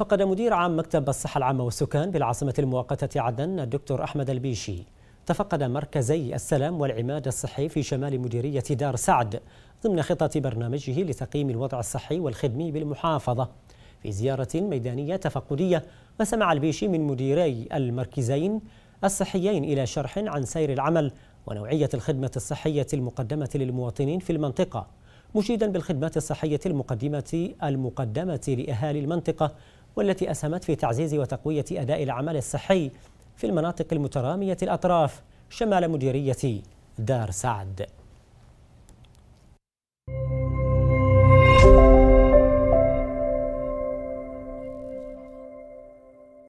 فقد مدير عام مكتب الصحة العامة والسكان بالعاصمة المؤقتة عدن الدكتور أحمد البيشي تفقد مركزي السلام والعماد الصحي في شمال مديرية دار سعد ضمن خطة برنامجه لتقييم الوضع الصحي والخدمي بالمحافظة في زيارة ميدانية تفقدية وسمع البيشي من مديري المركزين الصحيين إلى شرح عن سير العمل ونوعية الخدمة الصحية المقدمة للمواطنين في المنطقة مشيدا بالخدمات الصحية المقدمة المقدمة لأهالي المنطقة والتي أسهمت في تعزيز وتقوية أداء العمل الصحي في المناطق المترامية الأطراف شمال مديرية دار سعد